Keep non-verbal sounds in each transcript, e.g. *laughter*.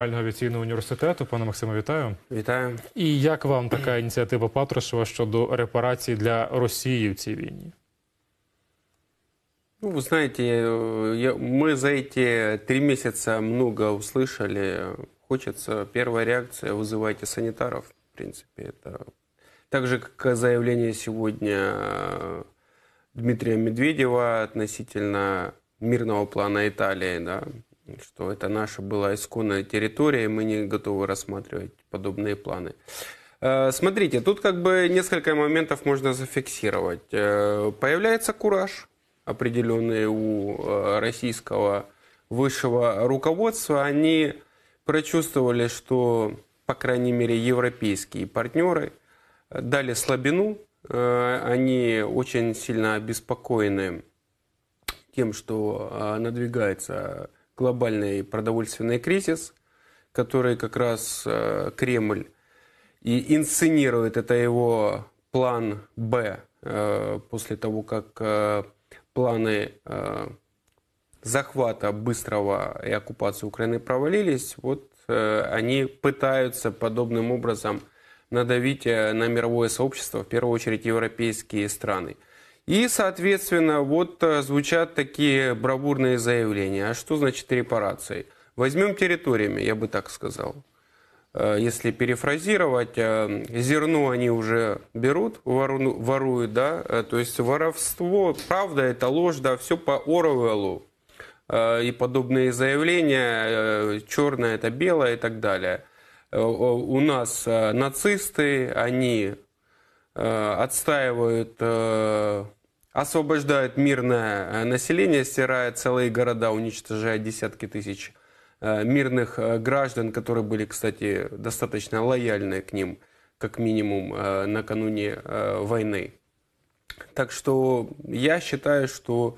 авіаційного університету, пане Максиме, вітаю. Вітаю. І як вам така ініціатива Патрушева щодо репарацій для Росії в цій війні? Ну, вы знаете, я, мы за эти три месяца много услышали. Хочется, первая реакция, вызывайте санитаров, в принципе. Это так же, как заявление сегодня Дмитрия Медведева относительно мирного плана Италии, да, что это наша была исконная территория, и мы не готовы рассматривать подобные планы. Э, смотрите, тут как бы несколько моментов можно зафиксировать. Э, появляется кураж определенный у э, российского высшего руководства. Они прочувствовали, что, по крайней мере, европейские партнеры дали слабину. Они очень сильно обеспокоены тем, что надвигается глобальный продовольственный кризис, который как раз э, Кремль и инсценирует. Это его план «Б» э, после того, как э, планы захвата быстрого и оккупации Украины провалились, вот они пытаются подобным образом надавить на мировое сообщество, в первую очередь европейские страны – и, соответственно, вот э, звучат такие бравурные заявления. А что значит репарации? Возьмем территориями, я бы так сказал. Э, если перефразировать, э, зерно они уже берут, воруют, да, то есть воровство, правда это ложь, да, все по Оруэллу и подобные заявления, черное это белое и так далее. У нас нацисты, они отстаивают освобождают мирное э, население, стирая целые города, уничтожая десятки тысяч э, мирных э, граждан, которые были, кстати, достаточно лояльны к ним, как минимум, накануне войны. Так что я считаю, что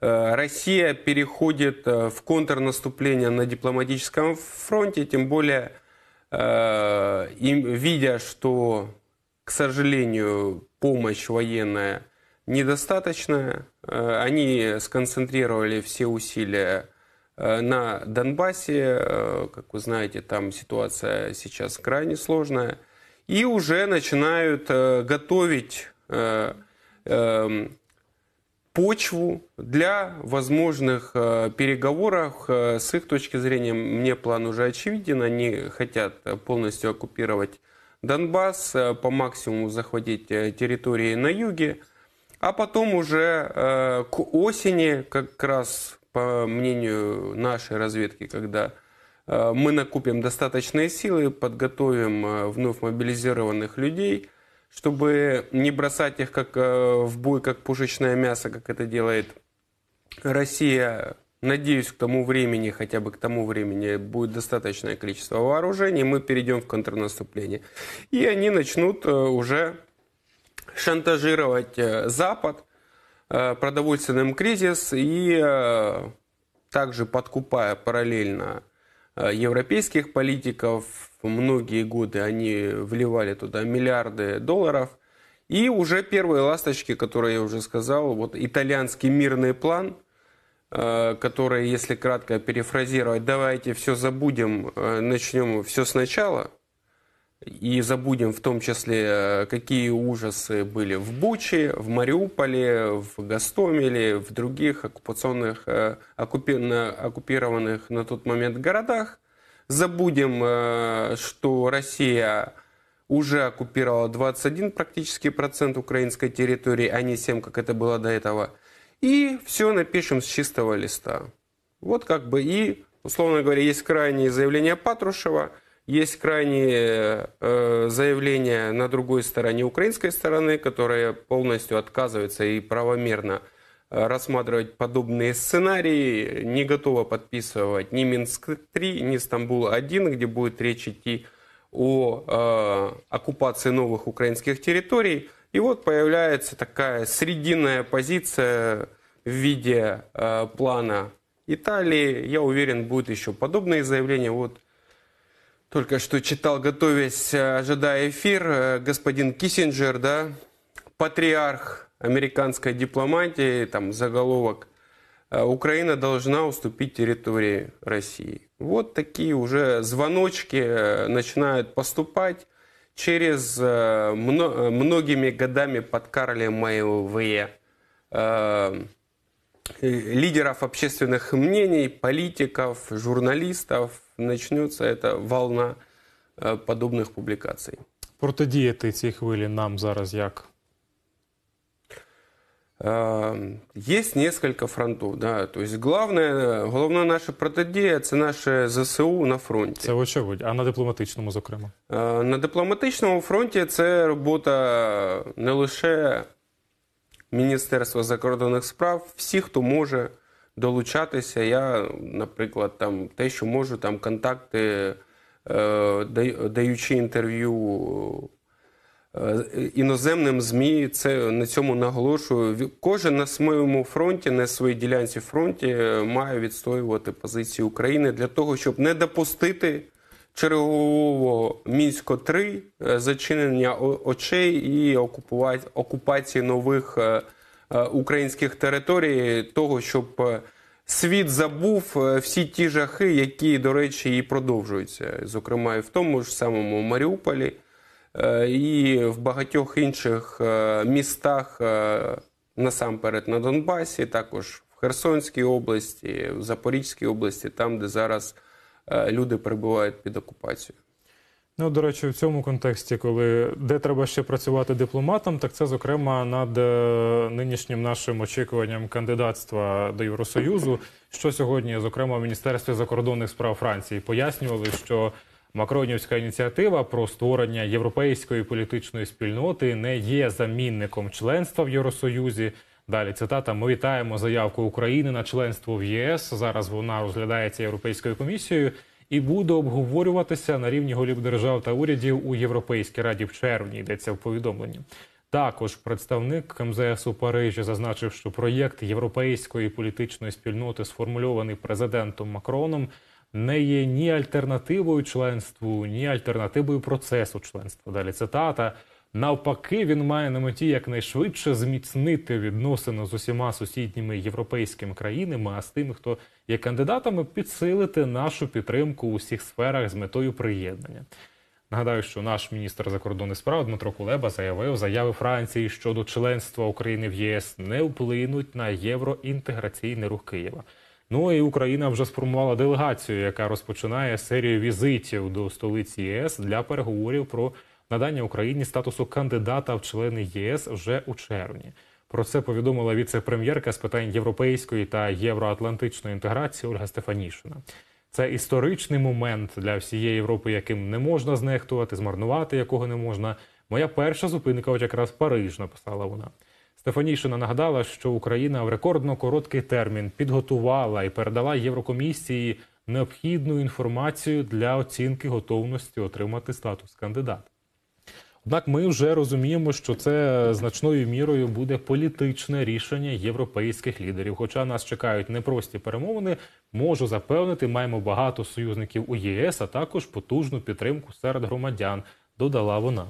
Россия переходит в контрнаступление на дипломатическом фронте, тем более, видя, что, к сожалению, помощь военная – недостаточная. Э, они сконцентрировали все усилия э, на Донбассе. Э, как вы знаете, там ситуация сейчас крайне сложная. И уже начинают готовить эм, почву для возможных переговоров. С их точки зрения, мне план уже очевиден. Они хотят полностью оккупировать Донбасс, по максимуму захватить территории на юге – а потом уже э, к осени, как раз по мнению нашей разведки, когда э, мы накупим достаточные силы, подготовим э, вновь мобилизированных людей, чтобы не бросать их как, в бой, как пушечное мясо, как это делает Россия, надеюсь, к тому времени, хотя бы к тому времени, будет достаточное количество вооружений, мы перейдем в контрнаступление. И они начнут уже шантажировать э, Запад, э, продовольственным кризис и э, также подкупая параллельно европейских политиков. Многие годы они вливали туда миллиарды долларов. И уже первые ласточки, которые я уже сказал, вот итальянский мирный план, который, если кратко перефразировать, давайте все забудем, начнем все сначала – и забудем в том числе, э, какие ужасы были в Буче, в Мариуполе, в Гастомеле, в других оккупационных, э, оккупированных на тот момент городах. Забудем, э, что Россия уже оккупировала 21 практически процент украинской территории, а не 7, как это было до этого. И все напишем с чистого листа. Вот как бы и, условно говоря, есть крайние заявления Патрушева – есть крайние э, заявления на другой стороне украинской стороны, которая полностью отказывается и правомерно э, рассматривать подобные сценарии, не готова подписывать ни Минск-3, ни Стамбул-1, где будет речь идти о э, оккупации новых украинских территорий. И вот появляется такая срединная позиция в виде э, плана Италии. Я уверен, будет еще подобные заявления. Вот только что читал, готовясь, э, ожидая эфир, э, господин Киссинджер, да, патриарх американской дипломатии, там заголовок э, «Украина должна уступить территории России». Вот такие уже звоночки начинают поступать через многими годами под Карли Мэйве лидеров общественных мнений, политиков, журналистов, начнется эта волна э, подобных публікацій. Протидіяти цій хвилі нам зараз як? Э, есть несколько фронтов, да. То есть головна наша протидія це наше ЗСУ на фронті. Це очевидь, а на дипломатичному, зокрема. Э, на дипломатичному фронті це робота не лише Міністерства закордонних справ, всіх, хто може долучатися. Я, наприклад, там те, що можу, там контакти, е, даючи інтерв'ю. Е, іноземним ЗМІ це на цьому наголошую. Кожен на своєму фронті, на своїй ділянці фронті, е, має відстоювати позиції України для того, щоб не допустити чергового мінсько 3 зачинення очей і окупації нових Е, українських територій, того щоб е, світ забув е, всі ті жахи, які, до речі, і продовжуються, зокрема і в тому ж самому Маріуполі і в багатьох інших містах, насамперед на Донбасі, також в Херсонській області, в Запорізькій області, там де зараз люди перебувають під окупацією. Ну, до речі, в цьому контексті, коли де треба ще працювати дипломатом, так це зокрема над е, нинішнім нашим очікуванням кандидатства до Євросоюзу. Що сьогодні, зокрема, в міністерстві закордонних справ Франції пояснювали, що Макронівська ініціатива про створення європейської політичної спільноти не є замінником членства в Євросоюзі. Далі цитата: ми вітаємо заявку України на членство в ЄС. Зараз вона розглядається європейською комісією і буде обговорюватися на рівні голів держав та урядів у Європейській раді в червні. Йдеться в повідомленні. Також представник МЗС у Парижі зазначив, що проєкт європейської політичної спільноти, сформульований президентом Макроном, не є ні альтернативою членству, ні альтернативою процесу членства. Далі цитата. Навпаки, він має на меті якнайшвидше зміцнити відносини з усіма сусідніми європейськими країнами, а з тими, хто є кандидатами, підсилити нашу підтримку у всіх сферах з метою приєднання. Нагадаю, що наш міністр закордонних справ Дмитро Кулеба заявив, заяви Франції щодо членства України в ЄС не вплинуть на євроінтеграційний рух Києва. Ну і Україна вже сформувала делегацію, яка розпочинає серію візитів до столиці ЄС для переговорів про надання Україні статусу кандидата в члени ЄС вже у червні. Про це повідомила віце-прем'єрка з питань європейської та євроатлантичної інтеграції Ольга Стефанішина. Це історичний момент для всієї Європи, яким не можна знехтувати, змарнувати якого не можна. Моя перша зупинка, от якраз Париж, написала вона. Стефанішина нагадала, що Україна в рекордно короткий термін підготувала і передала Єврокомісії необхідну інформацію для оцінки готовності отримати статус кандидата. Однак ми вже розуміємо, що це значною мірою буде політичне рішення європейських лідерів. Хоча нас чекають непрості перемовини, можу запевнити, маємо багато союзників у ЄС, а також потужну підтримку серед громадян. Додала вона.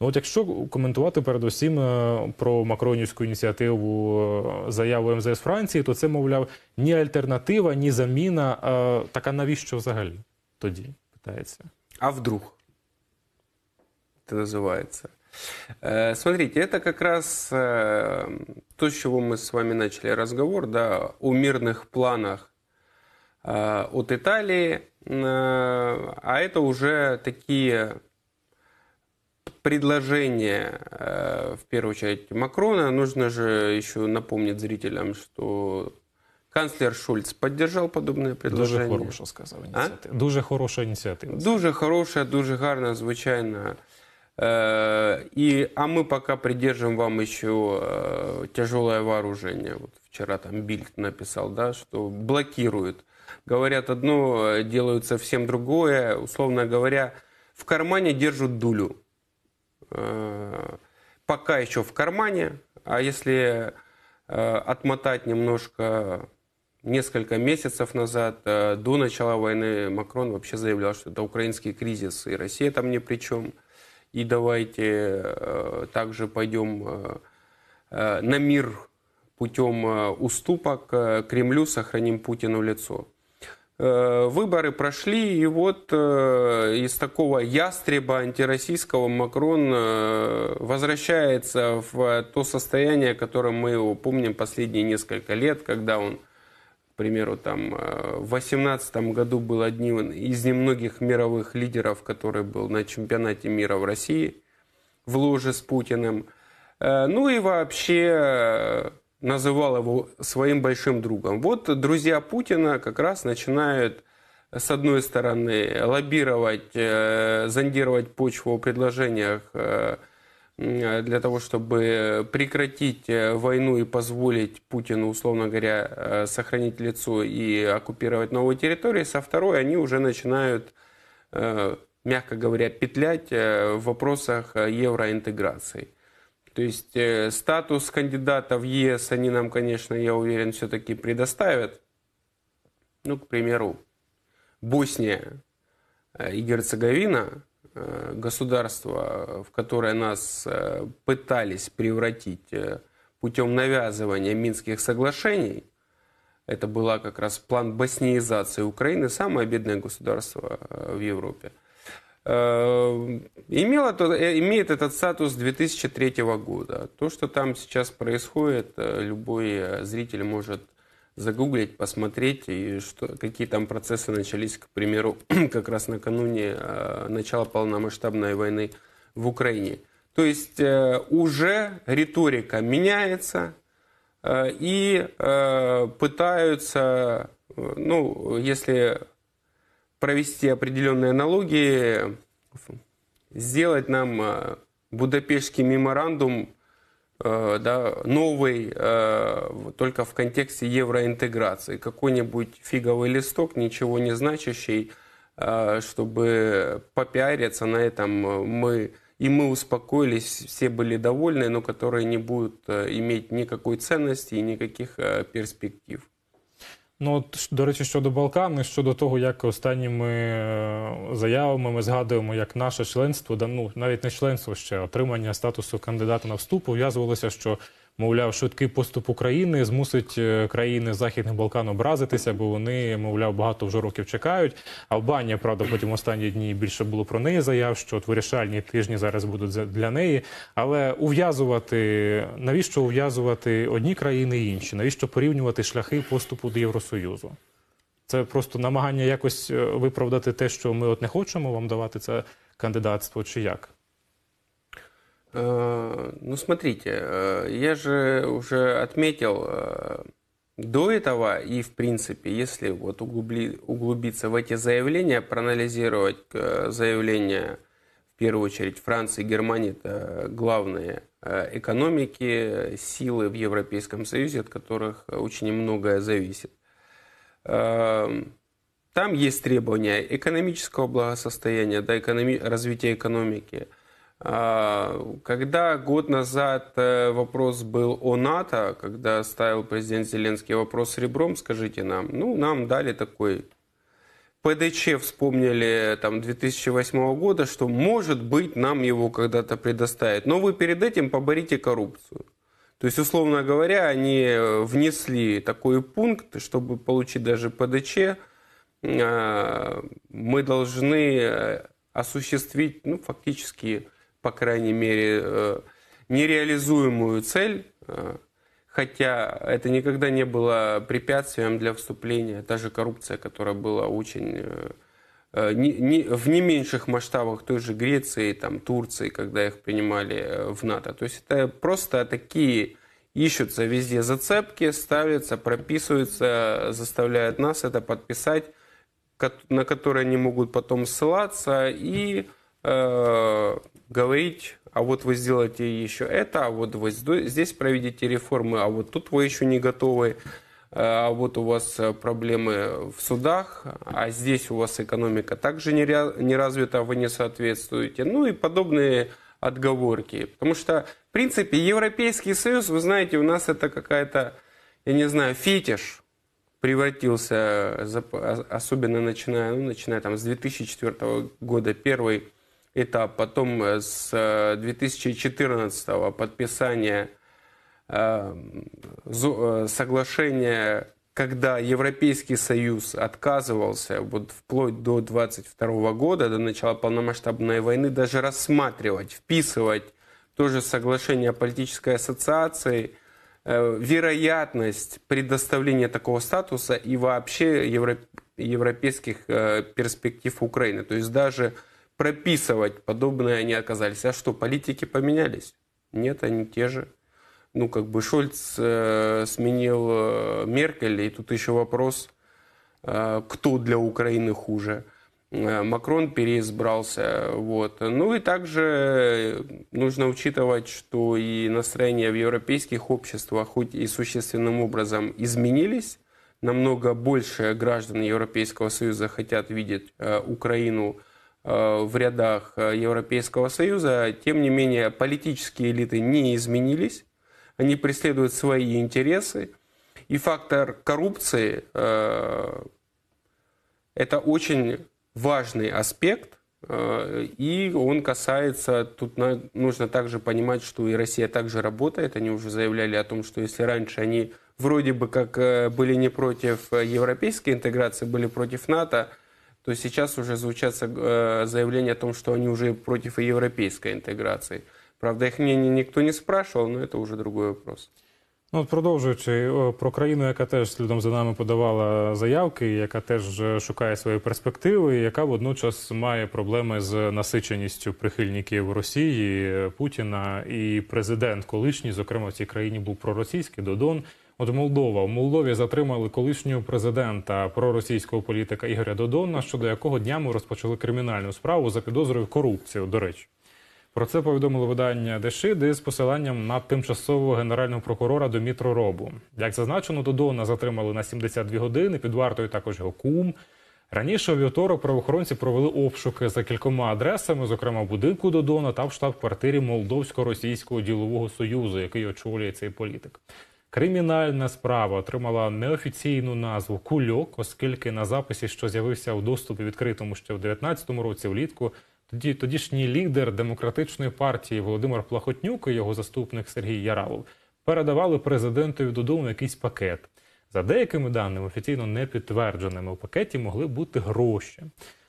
Ну от якщо коментувати передусім е, про макронівську ініціативу е, заяву МЗС Франції, то це мовляв ні альтернатива, ні заміна. Е, така навіщо взагалі тоді питається? А вдруг? это называется. Э, смотрите, это как раз э, то, с чего мы с вами начали разговор, да, о мирных планах э, от Италии, а это уже такие предложения в первую очередь, Макрона. Нужно же еще напомнить зрителям, что канцлер Шульц поддержал подобное предложение. А? Дуже хороша, сказал. ініціатива. А? Дуже хороша ініціатива. Дуже хорошая, дуже гарна, звучайно. Э, и, а мы пока придержим вам еще э, тяжелое вооружение. Вот вчера там Бильд написал, да, что блокируют. Говорят одно, э, делают совсем другое. Условно говоря, в кармане держат дулю. Пока еще в кармане, а если отмотать немножко несколько месяцев назад, до начала войны, Макрон вообще заявлял, что это украинский кризис, и Россия там ни при чем. И давайте э, также пойдем э, э, на мир путем уступок Кремлю, сохраним Путину лицо. Выборы прошли, и вот из такого ястреба антироссийского Макрон возвращается в то состояние, которое мы его помним последние несколько лет, когда он к примеру, там, э, в 2018 году был одним из немногих мировых лидеров, который был на чемпионате мира в России в луже с Путиным. Э, ну и вообще э, называл его своим большим другом. Вот друзья Путина как раз начинают с одной стороны лоббировать, зондировать почву о предложениях Э, для того, чтобы э, прекратить э, войну и позволить Путину, условно говоря, сохранить лицо и оккупировать новые территории. Со второй они уже начинают, мягко говоря, петлять в вопросах евроинтеграции. То есть статус кандидата в ЕС они нам, конечно, я уверен, все-таки предоставят. Ну, к примеру, Босния и Герцеговина Э, государство, в которое нас э, пытались превратить э, путем навязывания Минских соглашений, это была как раз план боснизации Украины, самое бедное государство в Европе, имело, имеет этот статус 2003 года. То, что там сейчас происходит, любой зритель может загуглить, посмотреть, и что, какие там процессы начались, к примеру, *clears throat* как раз накануне э, начала полномасштабной войны в Украине. То есть э, уже риторика меняется, э, и э, пытаются, э, ну, если провести определенные аналогии, сделать нам э, Будапештский меморандум Э, да, новый э, только в контексте евроинтеграции. Какой-нибудь фиговый листок, ничего не значащий, э, чтобы попиариться на этом мы и мы успокоились, все были довольны, но которые не будут иметь никакой ценности и никаких перспектив. Ну, от, до речі, щодо Балкани, щодо того, як останніми е, заявами ми згадуємо, як наше членство, да, ну навіть не членство ще отримання статусу кандидата на вступ, пов'язувалося, що Мовляв, швидкий поступ України змусить е, країни Західних Балкан образитися, бо вони, мовляв, багато вже років чекають. Албанія, правда, потім останні дні більше було про неї заяв, що от вирішальні тижні зараз будуть для неї. Але ув'язувати навіщо ув'язувати одні країни і інші? Навіщо порівнювати шляхи поступу до Євросоюзу? Це просто намагання якось е, виправдати те, що ми от не хочемо вам давати це кандидатство, чи як? Э, ну, смотрите, э, я же уже отметил э, до этого и, в принципе, если вот углубли, углубиться в эти заявления, проанализировать заявления, в первую очередь, Франции и Германии, это главные экономики, силы в Европейском Союзе, от которых очень многое зависит. Эм, там есть требования экономического благосостояния, да, экономи- развития экономики – а, когда год назад э, вопрос был о НАТО, когда ставил президент Зеленский вопрос с ребром, скажите нам, ну, нам дали такой ПДЧ вспомнили там 2008 года, что может быть нам его когда-то предоставят. Но вы перед этим поборите коррупцию. То есть, условно говоря, они э, внесли такой пункт, чтобы получить даже ПДЧ, э, мы должны осуществить ну, фактически по крайней мере, э, нереализуемую цель, э, хотя это никогда не было препятствием для вступления. Та же коррупция, которая была очень э, в не меньших масштабах той же Греции, там, Турции, когда их принимали в НАТО. То есть это просто такие ищутся везде зацепки, ставятся, прописываются, заставляют нас это подписать, на которые они могут потом ссылаться и Э, говорить, а вот вы сделаете еще это, а вот вы здесь проведите реформы, а вот тут вы еще не готовы, э, а вот у вас э, проблемы в судах, а здесь у вас экономика также не развита, вы не соответствуете, ну и подобные отговорки. Потому что, в принципе, Европейский Союз, вы знаете, у нас это какая-то, я не знаю, фетиш превратился, а, особенно начиная, ну, начиная там с 2004 года, первый этап. Потом э, с 2014 э, подписание э, соглашения, когда Европейский Союз отказывался вот вплоть до 22 года, до начала полномасштабной войны, даже рассматривать, вписывать тоже соглашение о политической ассоциации – вероятность предоставления такого статуса и вообще европейских перспектив Украины. То есть даже прописывать подобное они оказались. А что, политики поменялись? Нет, они те же. Ну, как бы Шольц э, сменил э, Меркель, и тут еще вопрос, э, кто для Украины хуже. Э, Макрон переизбрался. Вот. Ну и также э, нужно учитывать, что и настроения в европейских обществах хоть и существенным образом изменились, намного больше граждан Европейского Союза хотят видеть э, Украину – Э, в рядах э, Европейского Союза. Тем не менее, политические элиты не изменились, они преследуют свои интересы. И фактор коррупции э, это очень важный аспект, и он касается, тут нужно также понимать, что и Россия также работает. Они уже заявляли о том, что если раньше они вроде бы как были не против европейской интеграции, были против НАТО, то сейчас уже звучат э, заявления о том, что они уже против европейской интеграции. Правда, їх мнение ніхто не спрашивал, але це вже другий вопрос. Ну, продовжуючи е, про країну, яка теж слідом за нами подавала заявки, яка теж шукає свої перспективи, яка водночас має проблеми з насиченістю прихильників Росії е, Путіна і президент, колишній, зокрема в цій країні, був проросійський Додон. От Молдова в Молдові затримали колишнього президента проросійського політика Ігоря Додона, щодо якого днями розпочали кримінальну справу за підозрою корупцію. До речі, про це повідомило видання Дешиди з посиланням на тимчасового генерального прокурора Домітро Робу. Як зазначено, Додона затримали на 72 години. Під вартою також його кум. Раніше у вівторок правоохоронці провели обшуки за кількома адресами, зокрема в будинку Додона та в штаб-квартирі Молдовсько-Російського ділового союзу, який очолює цей політик. Кримінальна справа отримала неофіційну назву Кульок, оскільки на записі, що з'явився у доступі відкритому ще в 19 році, влітку тоді тодішній лідер демократичної партії Володимир Плахотнюк і його заступник Сергій Яралов передавали президентові додому якийсь пакет. За деякими даними, офіційно не підтвердженими у пакеті могли бути гроші.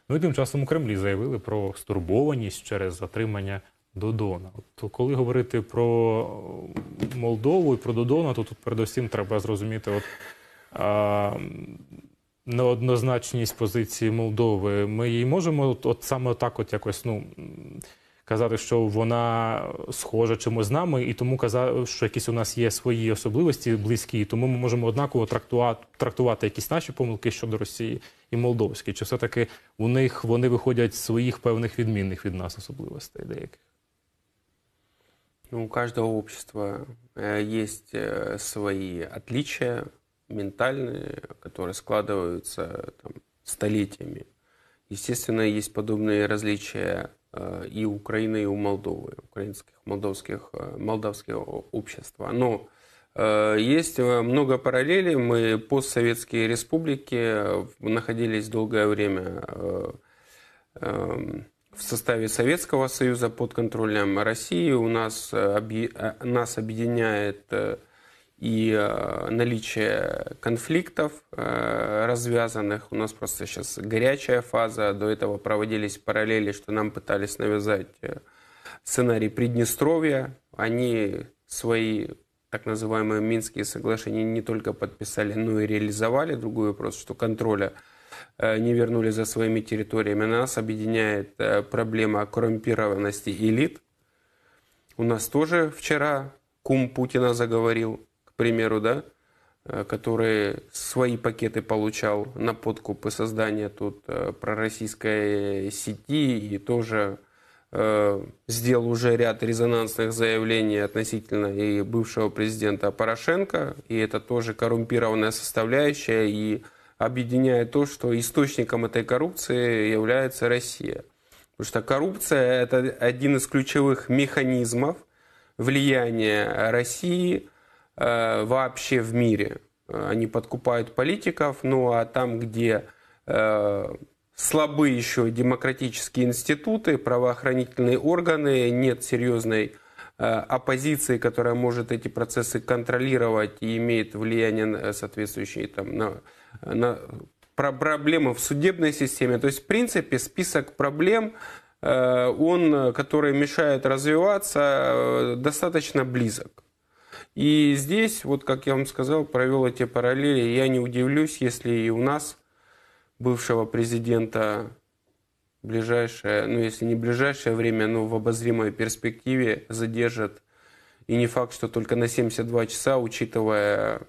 Ну і тим часом у Кремлі заявили про стурбованість через затримання Додона. то коли говорити про Молдову і про Додона, то тут передусім треба зрозуміти от, а, неоднозначність позиції Молдови. Ми її можемо от, от саме так, от якось ну казати, що вона схожа чимось з нами, і тому казати, що якісь у нас є свої особливості близькі, тому ми можемо однаково трактувати, трактувати якісь наші помилки щодо Росії і Молдовські. Чи все таки у них вони виходять з своїх певних відмінних від нас особливостей деяких? Ну, у каждого общества э, есть э, свои отличия ментальные, которые складываются там, столетиями. Естественно, есть подобные различия э, и у Украины, и у Молдовы, украинских, молдовских, молдавских общества. Но есть много параллелей. Мы постсоветские республики находились долгое время эм, в составе Советского Союза под контролем России. У нас э, э, нас объединяет э, и наличие конфликтов развязанных. У нас просто сейчас горячая фаза. До этого проводились параллели, что нам пытались навязать сценарий Приднестровья. Они свои так называемые Минские соглашения не только подписали, но и реализовали. Другой вопрос, что контроля Э, не вернули за своими территориями. Нас объединяет э, проблема коррумпированности элит. У нас тоже вчера кум Путина заговорил, к примеру, да, э, который свои пакеты получал на подкупы создания создание тут пророссийской сети и тоже э, сделал уже ряд резонансных заявлений относительно и бывшего президента Порошенко, и это тоже коррумпированная составляющая, и объединяет то, что источником этой коррупции является Россия. Потому что коррупция – это один из ключевых механизмов влияния России э, вообще в мире. Они подкупают политиков, ну а там, где э, слабы еще демократические институты, правоохранительные органы, нет серьезной Э, оппозиции, которая может эти процессы контролировать и имеет влияние э, соответствующие там, на, на про проблемы в судебной системе. То есть, в принципе, список проблем, э, он, который мешает развиваться, достаточно близок. И здесь, вот как я вам сказал, провел эти параллели. Я не удивлюсь, если и у нас бывшего президента ближайшее, ну если не ближайшее время, но в обозримой перспективе задержат. И не факт, что только на 72 часа, учитывая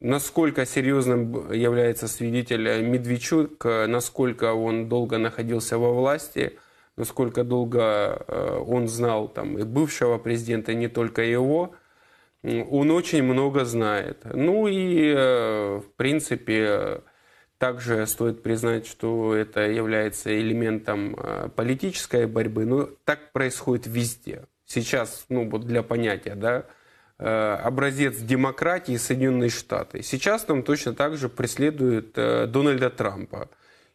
насколько серьезным является свидетель э, Медведчук, э, насколько он долго находился во власти, насколько долго э, он знал там, и бывшего президента, и не только его, он очень много знает. Ну и, в принципе, также стоит признать, что это является элементом э, политической борьбы, но так происходит везде. Сейчас, ну вот для понятия, да, э, образец демократии Соединенные Штаты. Сейчас там точно так же преследуют э, Дональда Трампа.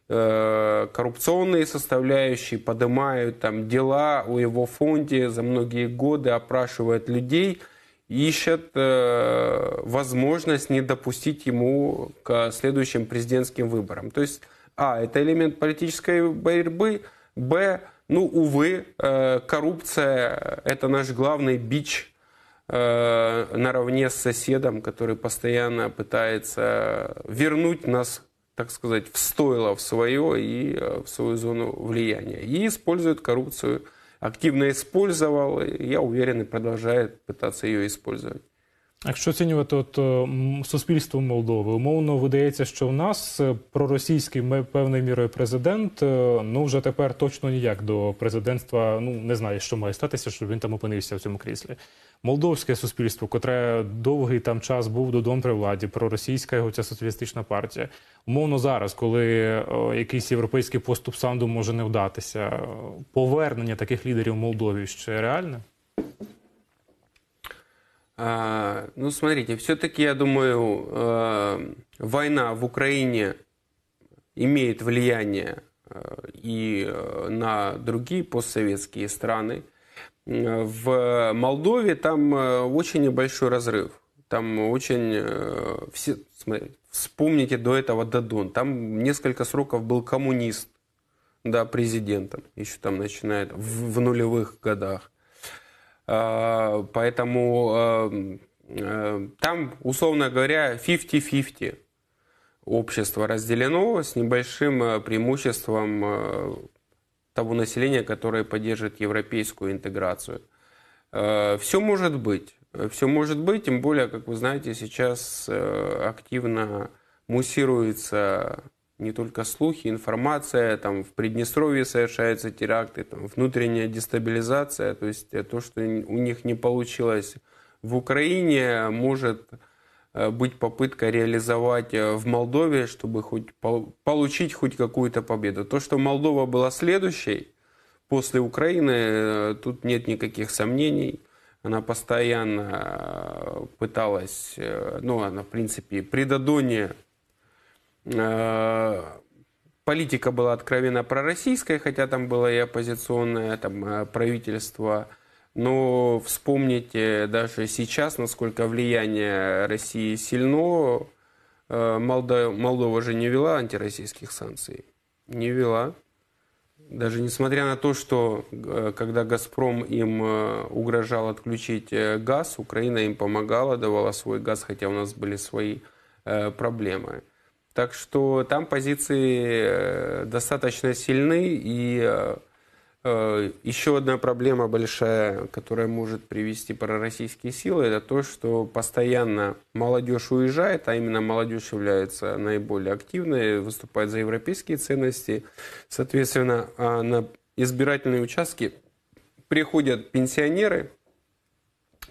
Коррупционные составляющие поднимают там дела у его фонде за многие годы, опрашивают людей – ищет э, возможность не допустить ему к следующим президентским выборам. То есть, а, это элемент политической борьбы, б, ну, увы, э, коррупция – это наш главный бич э, наравне с соседом, который постоянно пытается вернуть нас, так сказать, в стойло в свое и в свою зону влияния. И использует коррупцию – активно использовал, и я уверен, и продолжает пытаться ее использовать. Якщо оцінювати от е, суспільство Молдови, умовно видається, що в нас е, проросійський ми певною мірою президент. Е, ну вже тепер точно ніяк до президентства. Ну не знає, що має статися, щоб він там опинився в цьому кріслі. Молдовське суспільство, котре довгий там час був додом при владі, проросійська його ця соціалістична партія. Умовно зараз, коли якийсь європейський поступ санду може не вдатися, повернення таких лідерів в Молдові ще реальне. А, ну, смотрите, все-таки, я думаю, э, война в Украине имеет влияние э, и а, на другие постсоветские страны. В Молдове там очень небольшой разрыв. Там очень... все, смотрите, вспомните до этого Дадон. Там несколько сроков был коммунист да, президентом. Еще там начинает в, в нулевых годах. Э, поэтому эм, э, там, условно говоря, 50-50 общество разделено с небольшим э, преимуществом того населения, которое поддержит европейскую интеграцию. Все может быть. Все может быть, тем более, как вы знаете, сейчас активно муссируется не только слухи, информация, там в Приднестровье совершаются теракты, там внутренняя дестабилизация, то есть э, то, что у них не получилось в Украине, может э, быть попытка реализовать э, в Молдове, чтобы хоть получить хоть какую-то победу. То, что Молдова была следующей после Украины, тут нет никаких сомнений. Она постоянно пыталась, ну, она, в принципе, при Э, политика была откровенно пророссийская, хотя там было и оппозиционное там, э, правительство. Но вспомните даже сейчас, насколько влияние России сильно. Э, Молдова, же не вела антироссийских санкций. Не вела. Даже несмотря на то, что когда «Газпром» им угрожал отключить газ, Украина им помогала, давала свой газ, хотя у нас были свои проблемы. Так что там позиции э, достаточно сильны. И э, э, еще одна проблема большая, которая может привести пророссийские силы, это то, что постоянно молодежь уезжает, а именно молодежь является наиболее активной, выступает за европейские ценности. Соответственно, а на избирательные участки приходят пенсионеры,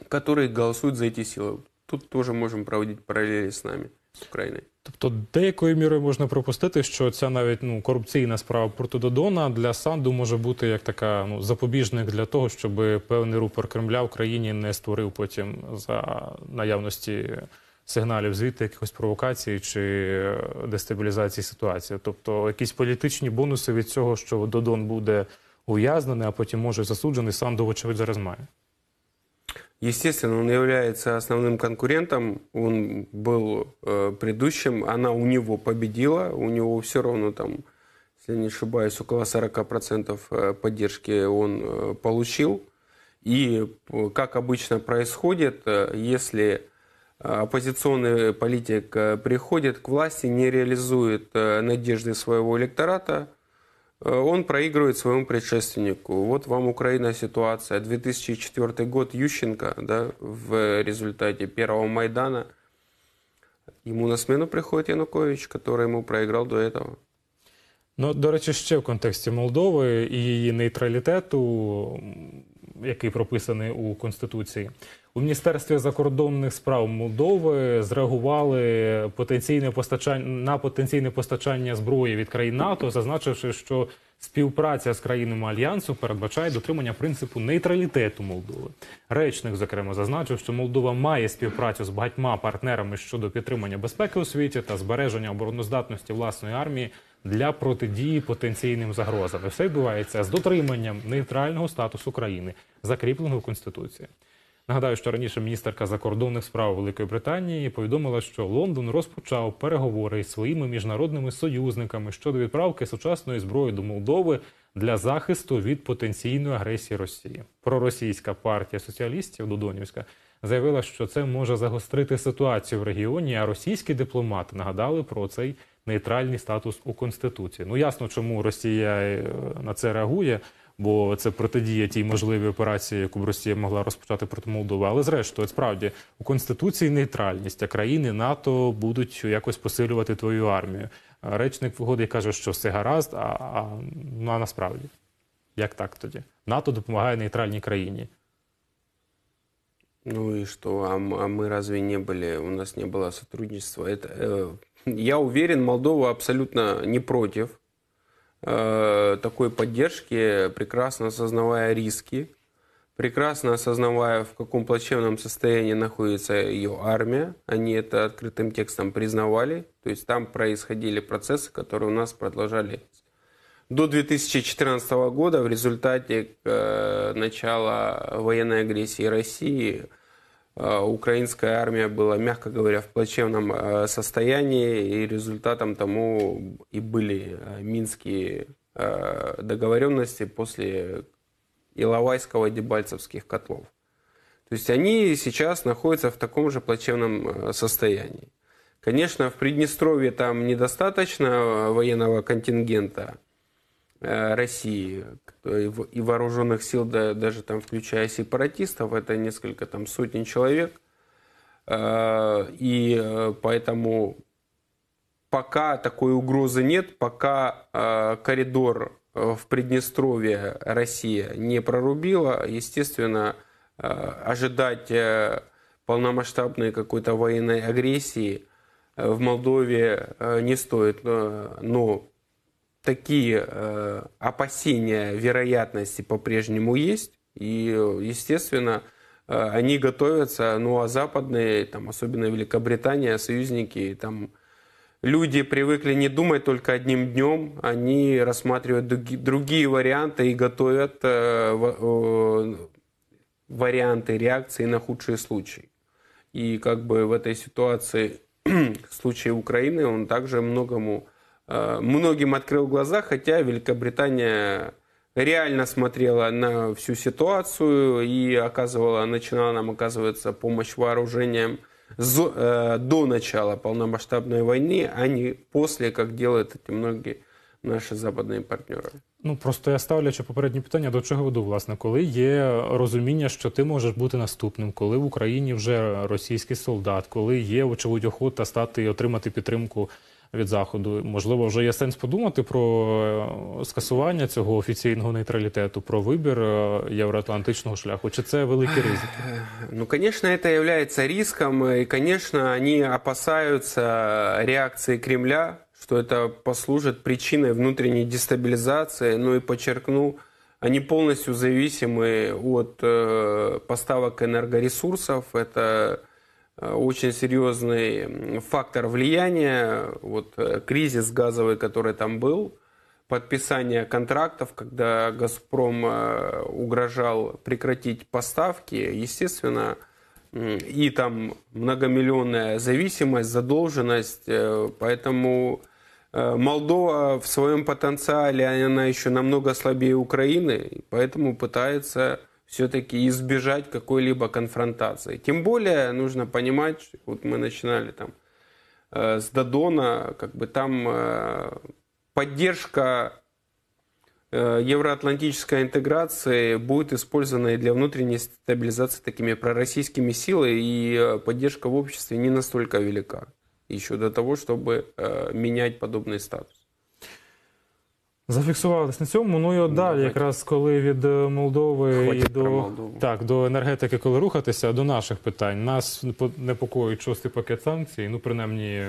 которые голосуют за эти силы. Тут тоже можем проводить параллели с нами. з України. Тобто, деякою мірою можна пропустити, що ця навіть ну корупційна справа Додона для санду може бути як така ну запобіжник для того, щоб певний рупор Кремля в країні не створив потім за наявності сигналів звідти якихось провокацій чи дестабілізації ситуації. Тобто якісь політичні бонуси від цього, що Додон буде ув'язнений, а потім може засуджений, Санду, вочевидь зараз має. Естественно, он является основным конкурентом, он был э, предыдущим, она у него победила, у него все равно там, если не ошибаюсь, около 40% э, поддержки он э, получил. И э, как обычно происходит, если оппозиционный политик приходит к власти, не реализует надежды своего электората – Э, он проигрывает своему предшественнику. Вот вам Украина ситуация. 2004 год Ющенко да, в результате первого Майдана. Ему на смену приходит Янукович, который ему проиграл до этого. Ну, до речі, ще в контексті Молдови і її нейтралітету, який прописаний у Конституції. У міністерстві закордонних справ Молдови зреагували потенційне постачання на потенційне постачання зброї від країн НАТО, зазначивши, що співпраця з країнами альянсу передбачає дотримання принципу нейтралітету Молдови. Речник зокрема зазначив, що Молдова має співпрацю з багатьма партнерами щодо підтримання безпеки у світі та збереження обороноздатності власної армії для протидії потенційним загрозам. І Все відбувається з дотриманням нейтрального статусу країни, закріпленого в конституції. Нагадаю, що раніше міністерка закордонних справ Великої Британії повідомила, що Лондон розпочав переговори з своїми міжнародними союзниками щодо відправки сучасної зброї до Молдови для захисту від потенційної агресії Росії. Проросійська партія соціалістів Додонівська заявила, що це може загострити ситуацію в регіоні. А російські дипломати нагадали про цей нейтральний статус у конституції. Ну ясно, чому Росія е, на це реагує бо це протидія тій можливій операції, яку б Росія могла розпочати проти Молдови. Але зрештою, справді, у конституції нейтральність а країни НАТО будуть якось посилювати твою армію. Е, речник вигоди каже, що все гаразд, а, а ну а насправді як так тоді? НАТО допомагає нейтральній країні. Ну і що? А, а мы разве не були? У нас не було сотрудничества. Это, э, я уверен, Молдова абсолютно не против Э, такой поддержки, прекрасно осознавая риски, прекрасно осознавая, в каком плачевном состоянии находится ее армия. Они это открытым текстом признавали. То есть там происходили процессы, которые у нас продолжали до 2014 года в результате э, начала военной агрессии России – Э, украинская армия была, мягко говоря, в плачевном э, состоянии, и результатом тому и были э, минские договоренности после Иловайского и Дебальцевских котлов. То есть они сейчас находятся в таком же плачевном состоянии. Конечно, в Приднестровье там недостаточно военного контингента – Э, России и вооруженных сил, даже там включая сепаратистов, это несколько там сотен человек. Э, и э, поэтому пока такой угрозы нет, пока коридор в Приднестровье Россия не прорубила, естественно, ожидать полномасштабной какой-то военной агрессии в Молдове не стоит. Но такие э, опасения вероятности по-прежнему есть. И, естественно, э, они готовятся, ну а западные, там, особенно Великобритания, союзники, там, люди привыкли не думать только одним днем, они рассматривают другие варианты и готовят э, варианты реакции на худшие случаи. И как бы в этой ситуации *clears throat* случае Украины он также многому Э, многим открыл глаза, хотя Великобритания реально смотрела на всю ситуацию и оказывала, начинала нам оказывается помощь вооружением э, до начала полномасштабной войны, а не после, как делают эти многие наші западні партнери. Ну просто я ставлячи попереднє питання, до чого веду, власне, коли є розуміння, що ти можеш бути наступним, коли в Україні вже російський солдат, коли є очевидь охота стати і отримати підтримку від заходу. Можливо, вже є сенс подумати про е, скасування цього офіційного нейтралітету, про вибір е, євроатлантичного шляху. Чи це великий ризик? Е, ну, звісно, це є риском, і э, звісно, вони опасаються э, реакції Кремля, що це послужить причиной внутрішньої дестабилизации. Ну і подчеркну, они полностью зависимы от э, поставок энергоресурсов. Это Э, очень серьезный фактор влияния, вот э, кризис газовый, который там был, подписание контрактов, когда «Газпром» э, угрожал прекратить поставки, естественно, и там многомиллионная зависимость, задолженность, поэтому Молдова в своем потенциале, она еще намного слабее Украины, поэтому пытается все-таки избежать какой-либо конфронтации. Тем более нужно понимать, вот мы начинали там э, с Дадона, как бы там э, поддержка э, евроатлантической интеграции будет использована и для внутренней стабилизации такими пророссийскими силами, и э, поддержка в обществе не настолько велика еще до того, чтобы э, менять подобный статус. Зафіксувалися на цьому. Ну і от ну, далі, якраз коли від е, Молдови і до так до енергетики, коли рухатися, до наших питань нас непокоїть шостий пакет санкцій. Ну принаймні,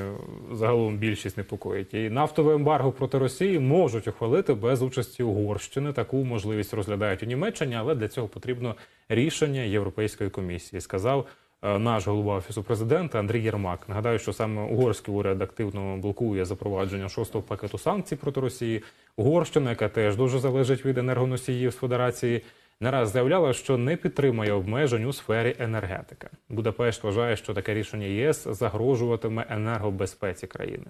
загалом більшість непокоїть. І нафтове ембарго проти Росії можуть ухвалити без участі Угорщини. Таку можливість розглядають у Німеччині, але для цього потрібно рішення Європейської комісії. Сказав. Е, наш голова офісу президента Андрій Єрмак нагадаю, що саме угорський уряд активно блокує запровадження шостого пакету санкцій проти Росії. Угорщина, яка теж дуже залежить від енергоносіїв з Федерації, нараз заявляла, що не підтримує обмежень у сфері енергетики. Будапешт вважає, що таке рішення ЄС загрожуватиме енергобезпеці країни.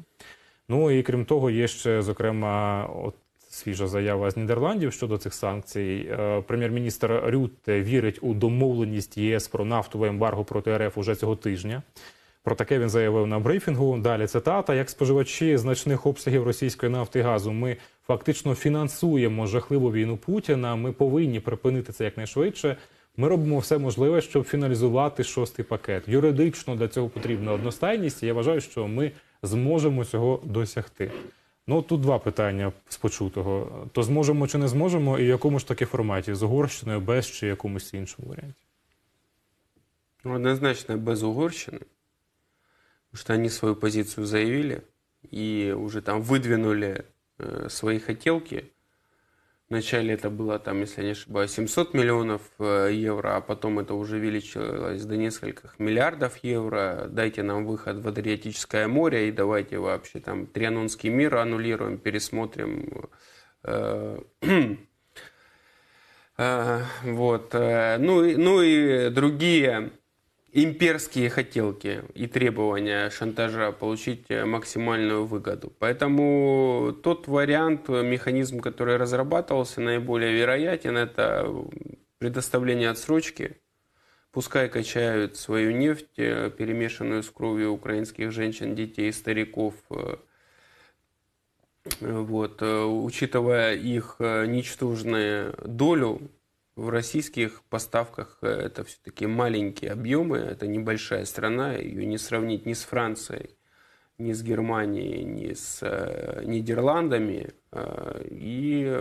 Ну і крім того, є ще зокрема от свіжа заява з Нідерландів щодо цих санкцій. Е, прем'єр-міністр Рютте вірить у домовленість ЄС про нафтове ембарго проти РФ уже цього тижня. Про таке він заявив на брифінгу. Далі цитата: як споживачі значних обсягів російської нафти і газу, ми фактично фінансуємо жахливу війну Путіна. Ми повинні припинити це якнайшвидше. Ми робимо все можливе, щоб фіналізувати шостий пакет. Юридично для цього потрібна одностайність. і Я вважаю, що ми зможемо цього досягти. Ну тут два питання з почутого: то зможемо чи не зможемо, і в якому ж таки форматі з Угорщиною без чи якомусь іншому варіанті? Однозначно без Угорщини. что они свою позицию заявили и уже там выдвинули э, свои хотелки. Вначале это было там, если я не ошибаюсь, 700 миллионов э, евро, а потом это уже увеличилось до нескольких миллиардов евро. Дайте нам выход в Адриатическое море и давайте вообще там Трианонский мир аннулируем, пересмотрим э, *clears throat* вот, ну, ну и другие имперские хотелки и требования шантажа получить э, максимальную выгоду. Поэтому тот вариант, э, механизм, который разрабатывался, наиболее вероятен, это предоставление отсрочки. Пускай качают свою нефть, э, перемешанную с кровью украинских женщин, детей, стариков, вот, учитывая их ничтожную долю в российских поставках э, это все-таки маленькие объемы, это небольшая страна, ее не сравнить ни с Францией, ни с Германией, ни с э, Нидерландами. Э, и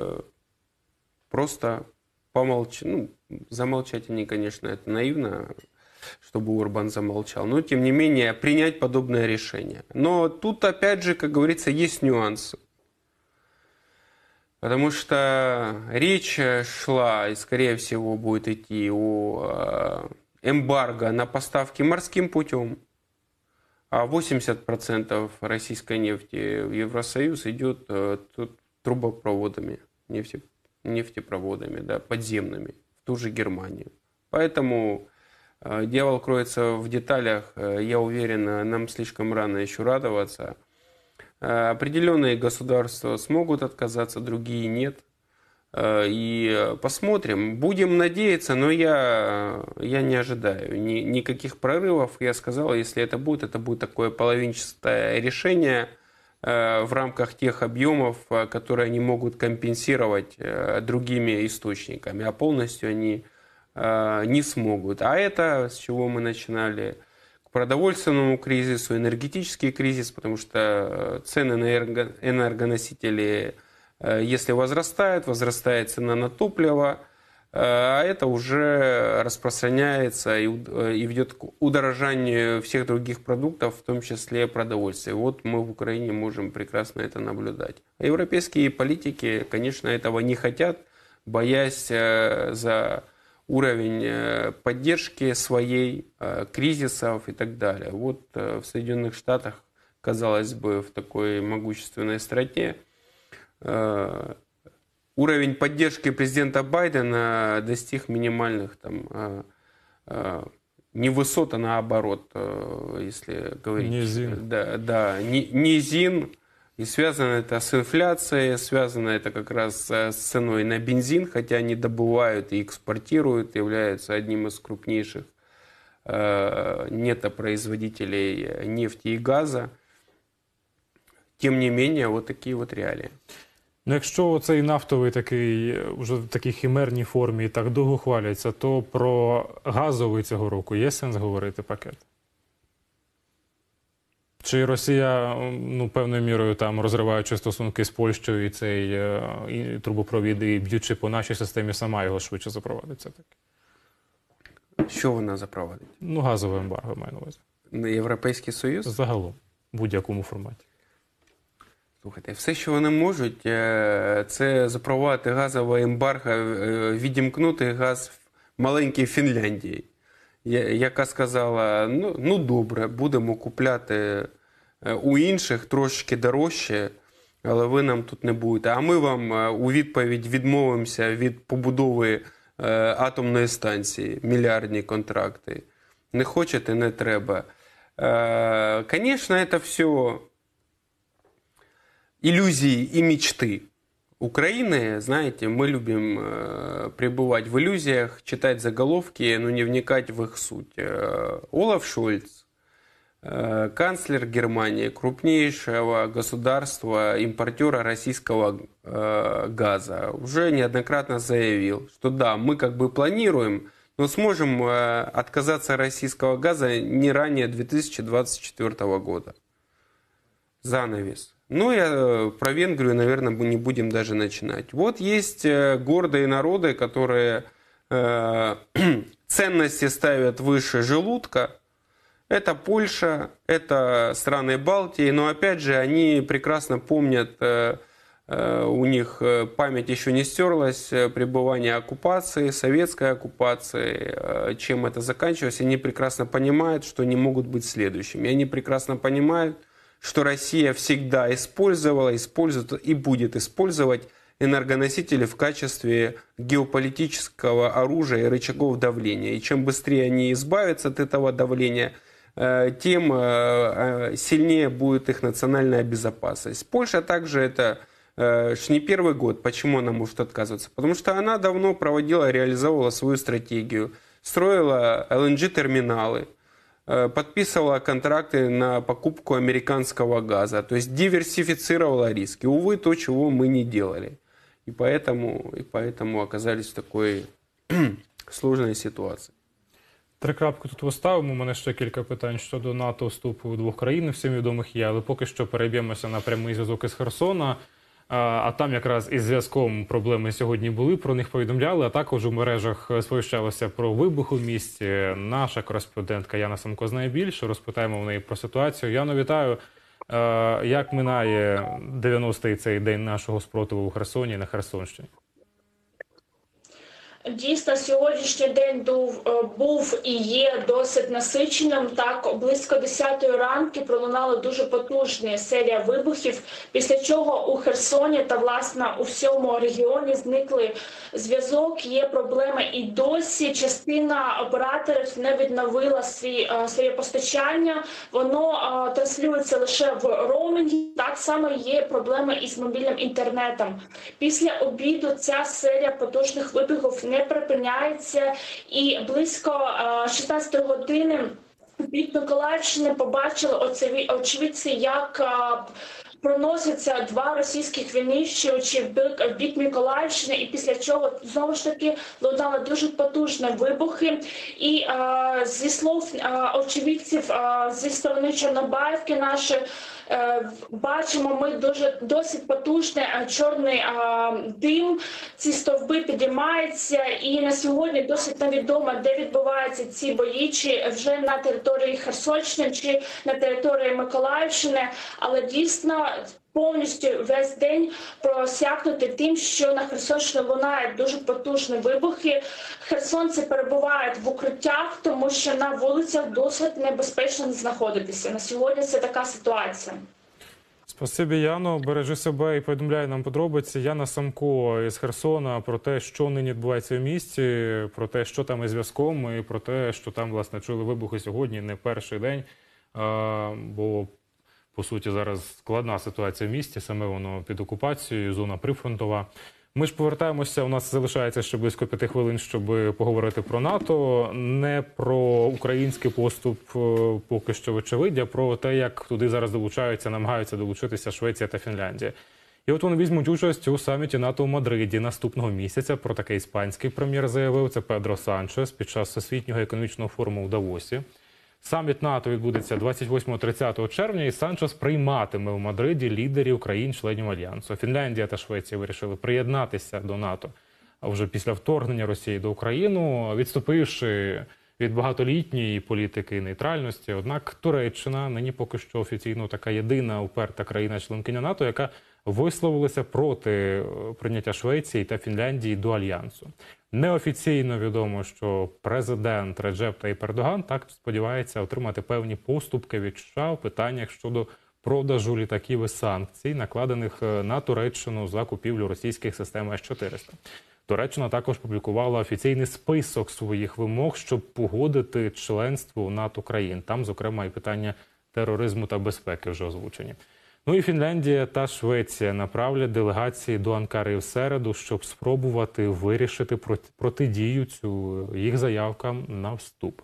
просто помолчать, ну, замолчать они, конечно, это наивно, чтобы Урбан замолчал. Но, тем не менее, принять подобное решение. Но тут, опять же, как говорится, есть нюансы. Потому что речь шла, и скорее всего будет идти, о э, эмбарго на поставки морским путем. А 80% российской нефти в Евросоюз идет э, трубопроводами, нефтепроводами, да, подземными, в ту же Германию. Поэтому э, дьявол кроется в деталях. Я уверен, нам слишком рано еще радоваться – Э, определенные государства смогут отказаться, другие нет. Э, и посмотрим. Будем надеяться, но я, я не ожидаю ни, никаких прорывов. Я сказал, если это будет, это будет такое половинчатое решение э, в рамках тех объемов, которые они могут компенсировать другими источниками, а полностью они не смогут. А это, с чего мы начинали – продовольственному кризису, энергетический кризис, потому что э, цены на энергоносители, э, если возрастают, возрастает цена на топливо, э, а это уже распространяется и, и ведет к удорожанию всех других продуктов, в том числе продовольствия. Вот мы в Украине можем прекрасно это наблюдать. А европейские политики, конечно, этого не хотят, боясь за уровень э, поддержки своей, э, кризисов и так далее. Вот э, в Соединенных Штатах, казалось бы, в такой могущественной стране уровень поддержки президента Байдена достиг минимальных там не высота, а наоборот, если говорить. Низин. Да, да ни, низин и связано это с инфляцией, связано это как раз э, с ценой на бензин, хотя они добывают и экспортируют, являются одним из крупнейших э, нетопроизводителей э, нефти и газа. Тем не менее, вот такие вот реалии. Ну, якщо цей нафтовий такий вже в такій хімерній формі і так довго хваляться, то про газовий цього року є сенс говорити пакет? Чи Росія ну певною мірою там розриваючи стосунки з Польщею і цей е, і трубопровід, і б'ючи по нашій системі, сама його швидше запровадиться так? Що вона запровадить? Ну, газове ембарго маю на увазі. Ну, Європейський Союз? Загалом, в будь-якому форматі. Слухайте, все, що вони можуть, е, це запровадити газове ембарго, е, відімкнути газ в маленькій Фінляндії яка сказала: ну, ну добре, будемо купляти е, у інших трошки дорожче. Але ви нам тут не будете. А ми вам е, у відповідь відмовимося від побудови е, атомної станції, мільярдні контракти. Не хочете, не треба. Звісно, це все ілюзії і мечти. Украины, знаете, мы любим э, пребывать в иллюзиях, читать заголовки, но не вникать в их суть. Э, Олаф Шульц, э, канцлер Германии, крупнейшего государства импортера российского газа, уже неоднократно заявил, что да, мы как бы планируем, но сможем отказаться от российского газа не ранее 2024 года. Занавес. Ну, я э, про Венгрию, наверное, не будем даже начинать. Вот есть э, гордые народы, которые э, *clears throat* ценности ставят выше желудка. Это Польша, это страны Балтии, но опять же они прекрасно помнят, у них память еще не стерлась, пребывание оккупации, советской оккупации, чем это заканчивалось, они прекрасно понимают, что не могут быть следующими. они прекрасно понимают, что Россия всегда использовала, использует и будет использовать энергоносители в качестве геополитического оружия и рычагов давления. И чем быстрее они избавятся от этого давления, э, тем э, э, сильнее будет их национальная безопасность. Польша также это не первый год. Почему она может отказываться? Потому что она давно проводила, реализовывала свою стратегию, строила LNG-терминалы – Э, подписывала контракты на покупку американского газа, то есть диверсифицировала риски. Увы, то, чего мы не делали. И поэтому, и поэтому оказались в такой *clears throat* сложной ситуації. Три крапки тут виставимо. У мене ще кілька питань щодо НАТО вступу двох країн, всім відомих є, але поки що переб'ємося на прямий зв'язок із Херсона. А там якраз із зв'язком проблеми сьогодні були. Про них повідомляли. А також у мережах сповіщалося про вибух у місті. Наша кореспондентка Яна Самко знає більше. Розпитаємо в неї про ситуацію. Яно, вітаю. Як минає 90-й цей день нашого спротиву у Херсоні на Херсонщині? Дійсно, сьогоднішній день е, був і є досить насиченим. Так близько 10-ї ранки пролунала дуже потужна серія вибухів. Після чого у Херсоні та власне у всьому регіоні зникли зв'язок. Є проблеми і досі. Частина операторів не відновила свій е, своє постачання. Воно е, транслюється лише в роумінгі. Так само є проблеми із мобільним інтернетом. Після обіду ця серія потужних вибухів не припиняється, і близько 16 е, години від Миколаївщини побачили очевидці, як е, Проносяться два російських винищувачі в бік Миколаївщини, і після чого знову ж таки лунали дуже потужні вибухи. І а, е, зі слов а, очевидців а, зі сторони Чорнобаївки, наші Е, бачимо, ми дуже досить потужний е, чорний е, дим. Ці стовби підіймаються, і на сьогодні досить невідомо, де відбуваються ці бої, чи вже на території Херсонщини, чи на території Миколаївщини. Але дійсно Повністю весь день просякнути тим, що на Херсонщині лунають дуже потужні вибухи. Херсонці перебувають в укриттях, тому що на вулицях досить небезпечно знаходитися. На сьогодні це така ситуація. Спасибі, Яно. Бережи себе і повідомляй нам подробиці. Яна Самко із Херсона про те, що нині відбувається в місті, про те, що там із зв'язком, і про те, що там власне чули вибухи сьогодні, не перший день. Бо по суті зараз складна ситуація в місті, саме воно під окупацією, зона прифронтова. Ми ж повертаємося. У нас залишається ще близько п'яти хвилин, щоб поговорити про НАТО, не про український поступ, е, поки що вочевидя, про те, як туди зараз долучаються, намагаються долучитися Швеція та Фінляндія. І от вони візьмуть участь у саміті НАТО у Мадриді наступного місяця. Про таке іспанський прем'єр заявив це Педро Санчес під час освітнього економічного форуму у Давосі. Саміт НАТО відбудеться 28-30 червня, і Санчес прийматиме в Мадриді лідерів країн-членів альянсу. Фінляндія та Швеція вирішили приєднатися до НАТО вже після вторгнення Росії до України, відступивши від багатолітньої політики нейтральності. Однак Туреччина нині поки що офіційно така єдина уперта країна-членкиня НАТО, яка висловилися проти е, прийняття Швеції та Фінляндії до альянсу. Неофіційно відомо, що президент Реджеп Таїп Пердоган так сподівається отримати певні поступки від США в питаннях щодо продажу літаків і санкцій, накладених е, на Туреччину за купівлю російських систем С-400. Туреччина також публікувала офіційний список своїх вимог, щоб погодити членство в НАТО країн. Там, зокрема, і питання тероризму та безпеки вже озвучені. Ну і Фінляндія та Швеція направлять делегації до Анкари в середу, щоб спробувати вирішити протидію цю їх заявкам на вступ.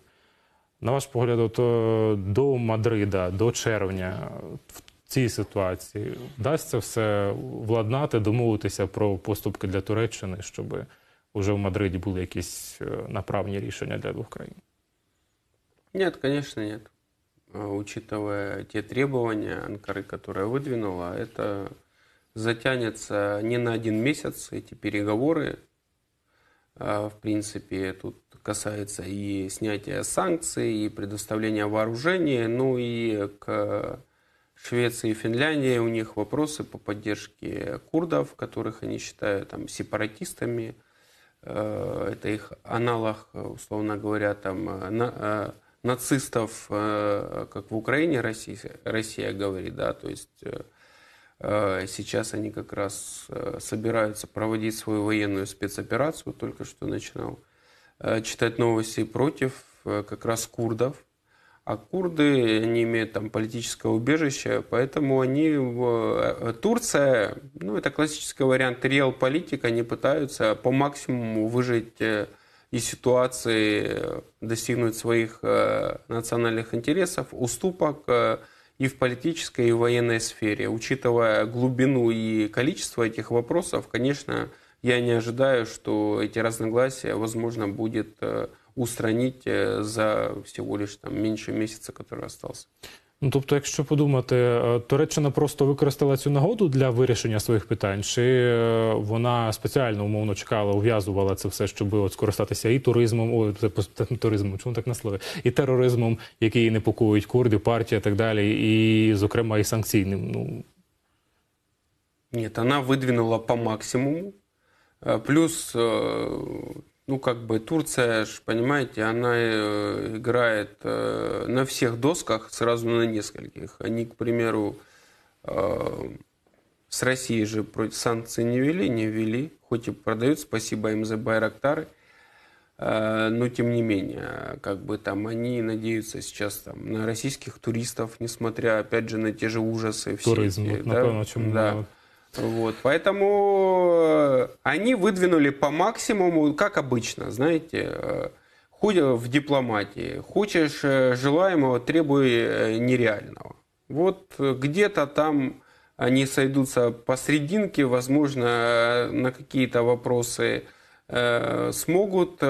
На ваш погляд, то е, до Мадрида, до червня е, в цій ситуації вдасться все владнати, домовитися про поступки для Туреччини, щоб уже в Мадриді були якісь е, направні рішення для двох країн? Ні, звісно, ні. Э, учитывая те требования Анкары, которые выдвинула, это затянется не на один месяц эти переговоры. Э, в принципе, тут касается и снятия санкций, и предоставления вооружения, ну и к Швеции и Финляндии у них вопросы по поддержке курдов, которых они считают там сепаратистами. Э, это их аналог, условно говоря, там на, нацистов, э, как в Украине Россия, Россия говорит, да, то есть э, э, сейчас они как раз собираются проводить свою военную спецоперацию, только что начинал читать новости против как раз курдов, а курды они имеют там политическое убежище, поэтому они... В... Турция, ну это классический вариант реал-политик, они пытаются по максимуму выжить и ситуации э, достигнуть своих э, национальных интересов, уступок э, и в политической, и в военной сфере. Учитывая глубину и количество этих вопросов, конечно, я не ожидаю, что эти разногласия, возможно, будет устранить за всего лишь там, меньше месяца, который остался. Ну, тобто, якщо подумати, е, Туреччина просто використала цю нагоду для вирішення своїх питань, чи е, вона спеціально умовно чекала, ув'язувала це все, щоб от скористатися і туризмом, ой, туризмом, чому так на слові, і тероризмом, який непокоїть курди, партія і так далі, і, зокрема, і санкційним. Ну Ні, вона видвинула по максимуму, е, плюс ну, как бы Турция, понимаете, она э, играет э, на всех досках, сразу на нескольких. Они, к примеру, э, с Россией же санкции не ввели, не ввели, хоть и продают, спасибо им за Байрактары, но тем не менее, как бы там они надеются сейчас там на российских туристов, несмотря опять же на те же ужасы. Туризм, все эти, вот, да, напомню, о чем да. мы вот, поэтому э, они выдвинули по максимуму, как обычно, знаете, э, в дипломатии. Хочешь э, желаемого, требуй нереального. Вот где-то там они сойдутся посрединке, возможно, на какие-то вопросы смогут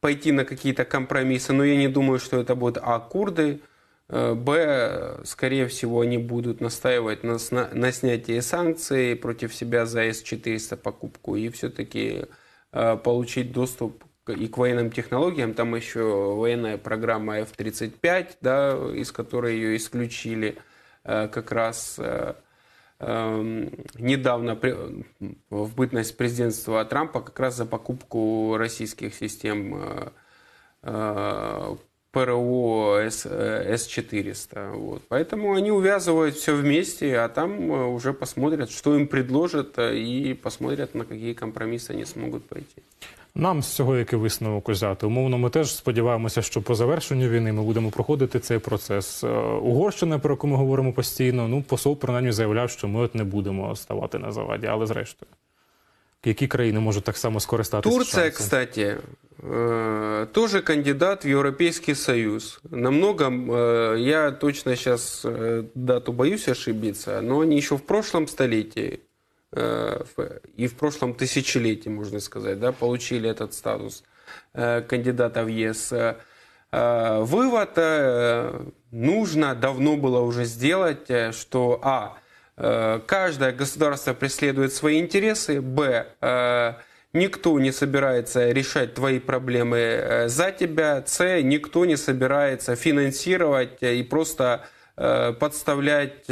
пойти на какие-то компромиссы, но я не думаю, что это будет. А курды, Э, Б, скорее всего, они будут настаивать на, на, на снятии санкций против себя за С-400 покупку и все-таки э, получить доступ к, и к военным технологиям. Там еще военная программа F-35, да, из которой ее исключили э, как раз э, эм, недавно в бытность президентства Трампа как раз за покупку российских систем э, э, ПРО С, э, С-400. Вот. Поэтому они увязывают все вместе, а там э, уже посмотрят, что им предложат, э, и посмотрят, на какие компромиссы они смогут пойти. Нам з цього який висновок узяти. Умовно, ми теж сподіваємося, що по завершенню війни ми будемо проходити цей процес. Е, Угорщина, про яку ми говоримо постійно, ну посол принаймні заявляв, що ми от не будемо ставати на заваді, але зрештою. які країни можуть так само скористатися? Турція, кстати, э, тоже кандидат в Европейский Союз. Намного, э, я точно сейчас э, дату боюсь ошибиться, но они еще в прошлом столетии и в прошлом тысячелетии, можно сказать, да, получили этот статус кандидата в ЕС. Вывод нужно, давно было уже сделать, что, а, Э, каждое государство преследует свои интересы, б, э, никто не собирается решать твои проблемы э, за тебя, с, никто не собирается финансировать и просто подставлять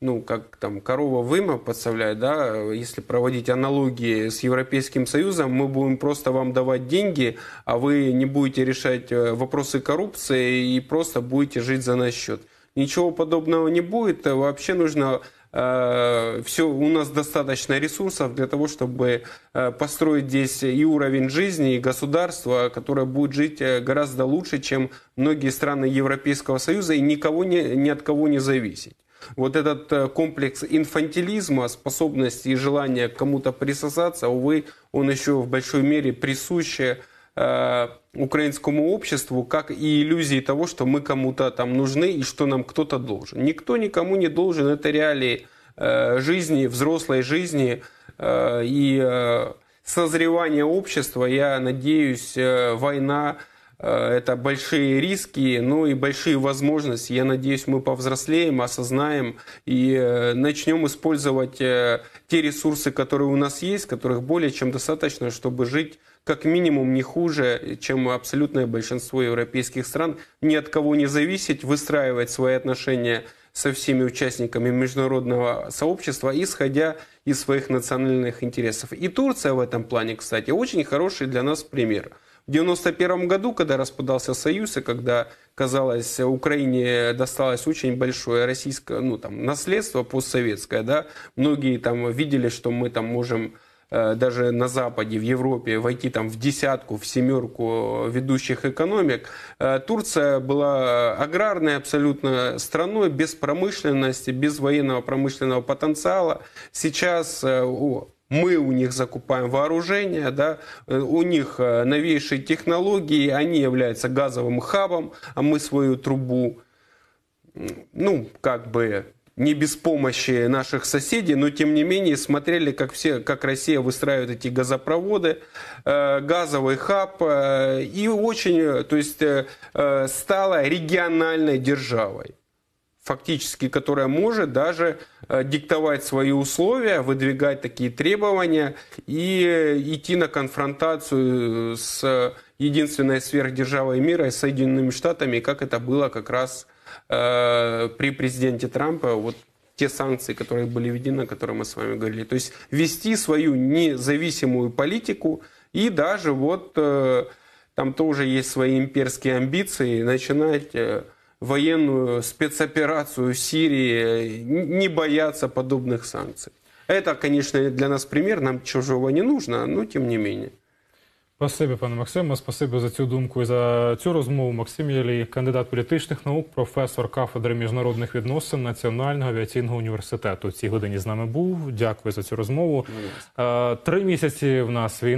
ну, как там корова выма подставляет, да, если проводить аналогии с Европейским Союзом, мы будем просто вам давать деньги, а вы не будете решать вопросы коррупции и просто будете жить за наш счет. Ничего подобного не будет. Э, вообще нужно э, все, у нас достаточно ресурсов для того, чтобы э, построить здесь и уровень жизни, и государство, которое будет жить гораздо лучше, чем многие страны Европейского Союза, и никого не, ни от кого не зависеть. Вот этот комплекс инфантилизма, способности и желания кому-то присосаться, увы, он еще в большой мере присущ Э, украинскому обществу, как и иллюзии того, что мы кому-то там нужны и что нам кто-то должен. Никто никому не должен, это реалии э, жизни, взрослой жизни э, и созревания общества. Я надеюсь, война это большие риски, но ну и большие возможности. Я надеюсь, мы повзрослеем, осознаем и начнем использовать те ресурсы, которые у нас есть, которых более чем достаточно, чтобы жить как минимум не хуже, чем абсолютное большинство европейских стран, ни от кого не зависеть, выстраивать свои отношения со всеми участниками международного сообщества, исходя из своих национальных интересов. И Турция в этом плане, кстати, очень хороший для нас пример. В 1991 году, когда распадался Союз, и когда, казалось, Украине досталось очень большое российское ну, там, наследство постсоветское, да, многие там видели, что мы там можем Э, даже на Западе, в Европе, войти там в десятку, в семерку ведущих экономик. Э, Турция была э, аграрной абсолютно страной, без промышленности, без военного промышленного потенциала. Сейчас мы у них закупаем вооружение, да, у них новейшие технологии, они являются газовым хабом, а мы свою трубу, ну, как бы не без помощи наших соседей, но тем не менее смотрели, как, все, как Россия выстраивает эти газопроводы, э, газовый хаб, э, и очень то есть, э, стала региональной державой фактически, которая может даже диктовать свои условия, выдвигать такие требования и идти на конфронтацию с единственной сверхдержавой мира, Соединенными Штатами, как это было как раз в Э, при президенте Трампа вот те санкции, которые были введены, о которых мы с вами говорили. То есть вести свою независимую политику и даже вот э, там тоже есть свои имперские амбиции начинать э, военную спецоперацию в Сирии, не бояться подобных санкций. Это, конечно, для нас пример, нам чужого не нужно, но тем не менее. Спасибі, пане Максиме, спасибі за цю думку і за цю розмову. Максим Єлій, кандидат політичних наук, професор кафедри міжнародних відносин Національного авіаційного університету. В цій годині з нами був. Дякую за цю розмову. Е, три місяці в нас війна.